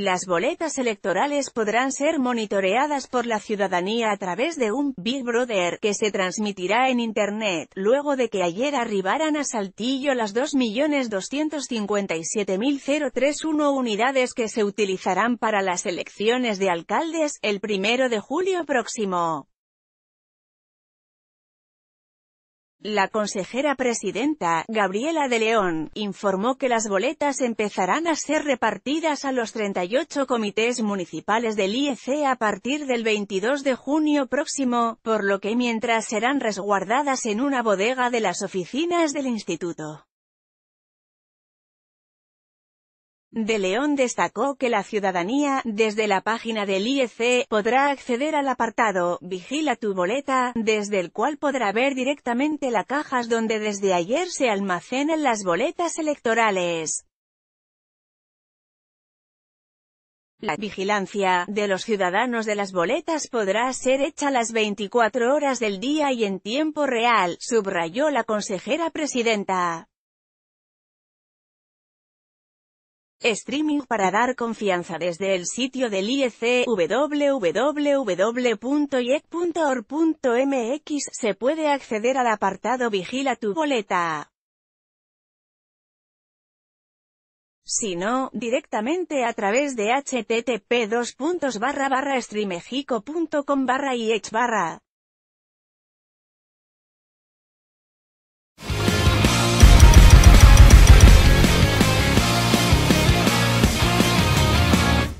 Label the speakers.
Speaker 1: Las boletas electorales podrán ser monitoreadas por la ciudadanía a través de un Big Brother que se transmitirá en Internet, luego de que ayer arribaran a Saltillo las 2.257.031 unidades que se utilizarán para las elecciones de alcaldes, el primero de julio próximo. La consejera presidenta, Gabriela de León, informó que las boletas empezarán a ser repartidas a los 38 comités municipales del IEC a partir del 22 de junio próximo, por lo que mientras serán resguardadas en una bodega de las oficinas del instituto. De León destacó que la ciudadanía, desde la página del IEC, podrá acceder al apartado Vigila tu boleta, desde el cual podrá ver directamente las cajas donde desde ayer se almacenan las boletas electorales. La vigilancia de los ciudadanos de las boletas podrá ser hecha las 24 horas del día y en tiempo real, subrayó la consejera presidenta. Streaming para dar confianza desde el sitio del IEC www.iec.org.mx se puede acceder al apartado Vigila tu boleta. Si no, directamente a través de http streamegicocom barra